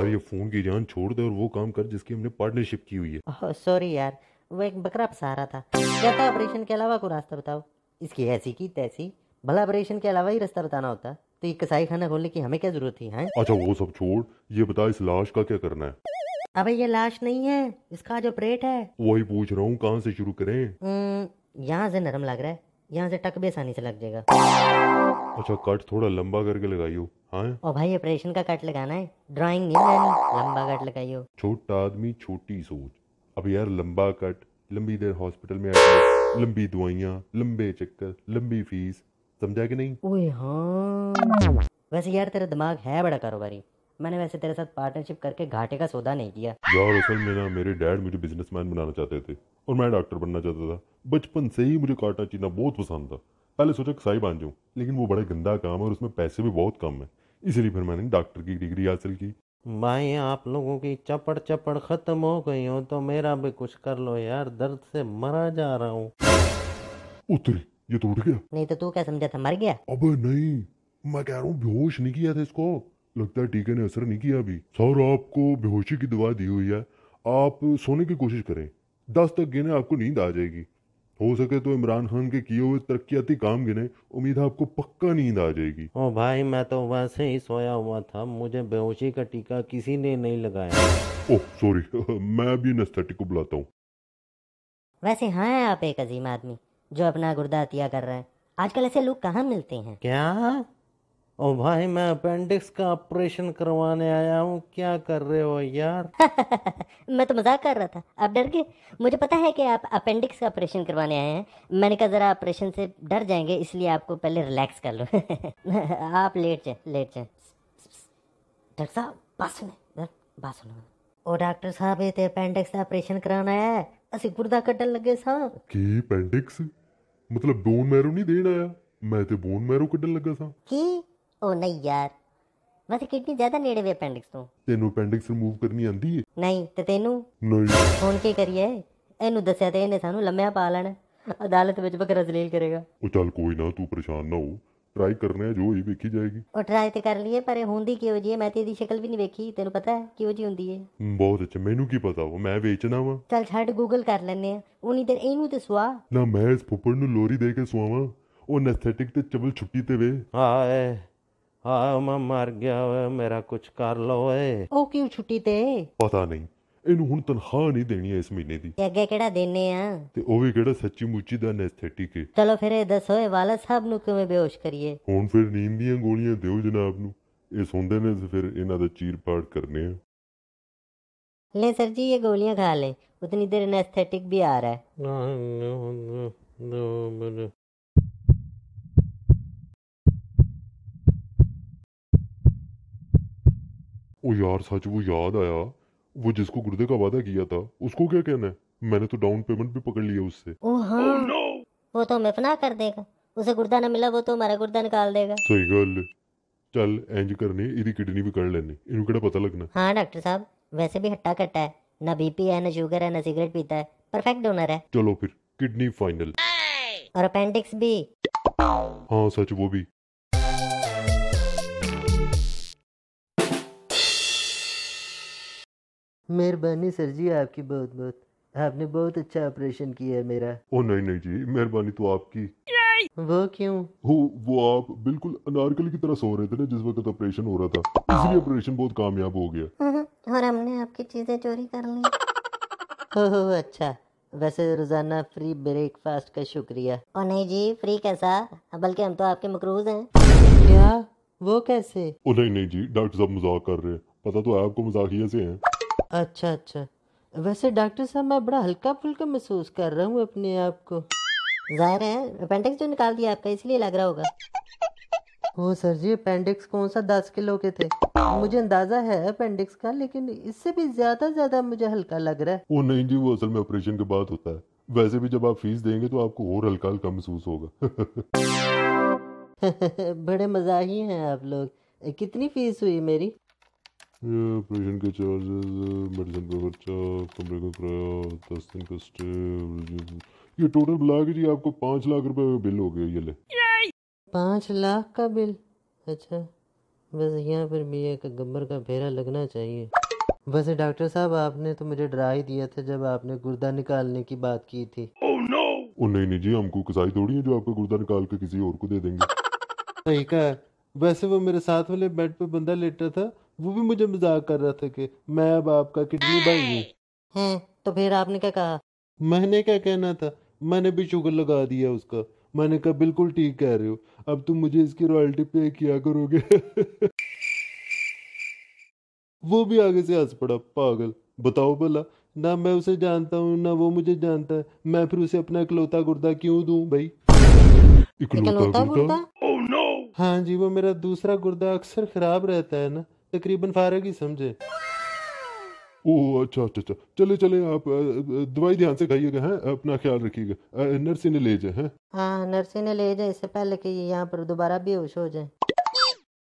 यार ये फोन की जान छोड़ दे और वो काम कर जिसकी हमने पार्टनरशिप की हुई है सॉरी यार वो एक बकरा फसा रहा था जाता ऑपरेशन के अलावा कोई रास्ता बताओ इसकी ऐसी की तैसी भला ऑपरेशन के अलावा ही रास्ता बताना होता तो ये कसाई खाना खोलने की हमें क्या जरूरत थी है? अच्छा वो सब छोड़ ये बता इस लाश का क्या करना है अबे ये लाश नहीं है इसका जो प्लेट है वही पूछ रहा हूँ कहाँ से शुरू करें हम्म, यहाँ से नरम लग रहा है यहाँ से टक भी आसानी से लग जाएगा अच्छा कट थोड़ा लंबा करके लगाइयो ओ हाँ? भाई ऑपरेशन का कट लगाना है ड्राइंग नहीं लेनी लंबा कट लगाइयो छोटा आदमी छोटी सोच अब यार लंबा कट लंबी देर हॉस्पिटल में आके लंबी दवाइयां लंबे चक्कर लंबी फीस समझा कि नहीं ओए हां वैसे यार तेरा दिमाग है बड़ा कारोबारी मैंने वैसे तेरे साथ पार्टनरशिप करके घाटे का सौदा नहीं किया यार असल में ना मेरे डैड मुझे बिजनेसमैन बनाना चाहते थे और मैं डॉक्टर बनना चाहता था बचपन से ही मुझे काटा चीना बहुत पसंद था पहले सोचा कसाई बन जाऊं लेकिन वो बड़ा गंदा काम है और उसमें पैसे भी बहुत कम है इसलिए फिर मैंने डॉक्टर की डिग्री हासिल की भाई आप लोगों की चपड़ चपड़ खत्म हो गई हो तो मेरा भी कुछ कर लो यार दर्द से मरा जा रहा हूँ उतरी ये तो उठ गया नहीं तो तू क्या समझा था मर गया अबे नहीं मैं कह रहा हूँ बेहोश नहीं किया था इसको लगता है टीके ने असर नहीं किया अभी सर आपको बेहोशी की दवा दी हुई है आप सोने की कोशिश करें दस तक गिने आपको नींद आ जाएगी हो सके तो इमरान खान के किए हुए तरक्याती काम गिने उम्मीद है आपको पक्का नींद आ जाएगी ओ भाई मैं तो वैसे ही सोया हुआ था मुझे बेहोशी का टीका किसी ने नहीं लगाया ओह सॉरी मैं भी नस्थेटिक को बुलाता हूँ वैसे हाँ आप एक अजीम आदमी जो अपना गुर्दा अतिया कर रहे हैं आजकल ऐसे लोग कहाँ मिलते हैं क्या ओ भाई मैं अपेंडिक्स का ऑपरेशन करवाने आया हूँ क्या कर रहे हो यार मैं तो मजाक कर रहा था आप डर गए मुझे पता है कि आप अपेंडिक्स का ऑपरेशन करवाने आए हैं मैंने कहा ज़रा ऑपरेशन से डर जाएंगे इसलिए आपको पहले रिलैक्स कर लो आप लेट जाए लेट जाए डॉक्टर साहब बात सुने हाँ, बात सुनो ओ डॉक्टर साहब ये अपेंडिक्स तो का ऑपरेशन कराना है ਅਸੀਂ ਗੁਰਦਾ ਕੱਢਣ ਲੱਗੇ ਸਾਂ ਕੀ ਪੈਂਡਿਕਸ ਮਤਲਬ ਬੋਨ ਮੈਰੋ ਨਹੀਂ ਦੇਣ ਆਇਆ ਮੈਂ ਤੇ ਬੋਨ ਮੈਰੋ ਕੱਢਣ ਲੱਗਾ ਸਾਂ ਕੀ ਉਹ ਨਹੀਂ ਯਾਰ ਵੈਸੇ ਕਿੰਨੀ ਜ਼ਿਆਦਾ ਨੇੜੇ ਵੇ ਅਪੈਂਡਿਕਸ ਤੋਂ ਤੈਨੂੰ ਅਪੈਂਡਿਕਸ ਰਿਮੂਵ ਕਰਨੀ ਆਂਦੀ ਏ ਨਹੀਂ ਤੇ ਤੈਨੂੰ ਨਹੀਂ ਹੁਣ ਕੀ ਕਰੀਏ ਇਹਨੂੰ ਦੱਸਿਆ ਤੇ ਇਹਨੇ ਸਾਨੂੰ ਲੰਮਿਆ ਪਾ ਲੈਣਾ ਅਦਾਲਤ ਵਿੱਚ ਬਕਰਾ ਜ਼ਲੀਲ ਕਰੇਗਾ ਉਹ ਚੱਲ ਕੋਈ ਨਾ ਤੂੰ ਪਰੇਸ਼ਾਨ ਨਾ ਹੋ ਟਰਾਈ ਕਰਨੇ ਆ ਜੋ ਹੀ ਵੇਖੀ ਜਾਏਗੀ ਉਹ ਟਰਾਈ ਤੇ ਕਰ ਲਈਏ ਪਰ ਇਹ ਹੁੰਦੀ ਕਿਉਂ ਜੀ ਮੈਂ ਤੇ ਇਹਦੀ ਸ਼ਕਲ ਵੀ ਨਹੀਂ ਵੇਖੀ ਤੈਨੂੰ ਪਤਾ ਹੈ ਕਿਉਂ ਜੀ ਹੁੰਦੀ ਹੈ ਬਹੁਤ ਅੱਛਾ ਮੈਨੂੰ ਕੀ ਪਤਾ ਉਹ ਮੈਂ ਵੇਚਣਾ ਵਾ ਚੱਲ ਛੱਡ ਗੂਗਲ ਕਰ ਲੈਨੇ ਆ ਉਨੀ ਤੇ ਇਹਨੂੰ ਤੇ ਸੁਆ ਨਾ ਮੈਂ ਇਸ ਫੁੱਪੜ ਨੂੰ ਲੋਰੀ ਦੇ ਕੇ ਸੁਆਵਾਂ ਉਹ ਨੈਸਥੈਟਿਕ ਤੇ ਚਬਲ ਛੁੱਟੀ ਤੇ ਵੇ ਹਾਏ ਆ ਮੈਂ ਮਰ ਗਿਆ ਓਏ ਮੇਰਾ ਕੁਝ ਕਰ ਲਓ ਓਏ ਉਹ ਕਿਉਂ ਛੁੱਟੀ ਤੇ ਪਤਾ ਨਹੀਂ ਇਹਨੂੰ ਹੁਣ ਤਨਖਾਹ ਨਹੀਂ ਦੇਣੀ ਐ ਇਸ ਮਹੀਨੇ ਦੀ ਅੱਗੇ ਕਿਹੜਾ ਦੇਨੇ ਆ ਤੇ ਉਹ ਵੀ ਕਿਹੜਾ ਸੱਚੀ ਮੁੱਚੀ ਦਾ ਅਨੈਸਥੈਟਿਕ ਹੈ ਚਲੋ ਫਿਰ ਇਹ ਦੱਸੋ ਇਹ ਵਾਲਾ ਸਾਹਿਬ ਨੂੰ ਕਿਵੇਂ ਬੇਹੋਸ਼ ਕਰੀਏ ਹੁਣ ਫਿਰ ਨੀਂਦ ਦੀਆਂ ਗੋਲੀਆਂ ਦਿਓ ਜਨਾਬ ਨੂੰ ਇਹ ਸੌਂਦੇ ਨੇ ਫਿਰ ਇਹਨਾਂ ਦਾ ਚੀਰ ਪਾੜ ਕਰਨੇ ਆ ਲੈ ਸਰ ਜੀ ਇਹ ਗੋਲੀਆਂ ਖਾ जी ਉਤਨੀ ਦੇਰ खा ਵੀ ਆ देर ਹੈ ਨਾ ਨਾ ਨਾ है ओ यार सच वो याद आया वो जिसको गुर्दे का वादा किया था उसको क्या कहना है मैंने तो डाउन पेमेंट भी पकड़ लिया उससे ओ हाँ oh, no! वो तो हमें फना कर देगा उसे गुर्दा ना मिला वो तो हमारा गुर्दा निकाल देगा सही गल चल एंज करनी इदी किडनी भी कर लेनी इनू केड़ा पता लगना हाँ डॉक्टर साहब वैसे भी हट्टा कट्टा है ना बीपी है ना शुगर है ना सिगरेट पीता है परफेक्ट डोनर है चलो फिर किडनी फाइनल और अपेंडिक्स भी हाँ सच वो भी मेहरबानी सर जी आपकी बहुत बहुत आपने बहुत अच्छा ऑपरेशन किया है मेरा ओ नहीं नहीं जी मेहरबानी तो आपकी वो क्यों हो वो आप बिल्कुल अनारकली की तरह सो रहे थे ना जिस वक्त ऑपरेशन हो रहा था इसलिए ऑपरेशन बहुत कामयाब हो गया हम्म, और हमने आपकी चीजें चोरी कर ली हो हो अच्छा वैसे रोजाना फ्री ब्रेकफास्ट का शुक्रिया और नहीं जी फ्री कैसा बल्कि हम तो आपके मकरूज हैं क्या वो कैसे ओ नहीं नहीं जी डॉक्टर साहब मजाक कर रहे हैं पता तो आपको मजाकिया से है अच्छा अच्छा वैसे डॉक्टर साहब मैं बड़ा हल्का फुल्का महसूस कर रहा हूँ अपने आप को जाहिर है अपेंडिक्स जो निकाल दिया आपका इसलिए लग रहा होगा ओ सर जी अपेंडिक्स कौन सा दस किलो के थे मुझे अंदाजा है अपेंडिक्स का लेकिन इससे भी ज्यादा ज्यादा मुझे हल्का लग रहा है वो नहीं जी वो असल में ऑपरेशन के बाद होता है वैसे भी जब आप फीस देंगे तो आपको और हल्का हल्का महसूस होगा बड़े मजा ही है आप लोग कितनी फीस हुई मेरी ये ऑपरेशन के चार्जेस मेडिसिन का खर्चा कमरे का किराया दस दिन का स्टे ये टोटल मिला के जी आपको पाँच लाख रुपए का बिल हो गया ये ले पाँच लाख का बिल अच्छा बस यहाँ पर भी एक गब्बर का फेरा लगना चाहिए बस डॉक्टर साहब आपने तो मुझे डरा ही दिया था जब आपने गुर्दा निकालने की बात की थी oh, no! ओ नहीं नहीं जी हमको कसाई थोड़ी है जो आपका गुर्दा निकाल के किसी और को दे देंगे सही तो कहा वैसे वो मेरे साथ वाले बेड पे बंदा लेटा था वो भी मुझे मजाक कर रहा था कि मैं अब आपका किडनी भाई हूँ तो फिर आपने क्या कहा मैंने क्या कहना था मैंने भी शुगर लगा दिया उसका मैंने कहा बिल्कुल ठीक कह रहे हो अब तुम मुझे इसकी रॉयल्टी पे किया करोगे वो भी आगे से हंस पड़ा पागल बताओ भला ना मैं उसे जानता हूँ ना वो मुझे जानता है मैं फिर उसे अपना इकलौता गुर्दा क्यों दूं भाई इकलौता गुर्दा नो oh, हाँ जी वो मेरा दूसरा गुर्दा अक्सर खराब रहता है ना तकरीबन फारग ही समझे ओह अच्छा अच्छा अच्छा चले चले आप दवाई ध्यान से खाइएगा हैं अपना ख्याल रखिएगा नर्सी ने ले जाए हैं हाँ नर्सी ने ले जाए इससे पहले कि यहाँ पर दोबारा बेहोश हो जाए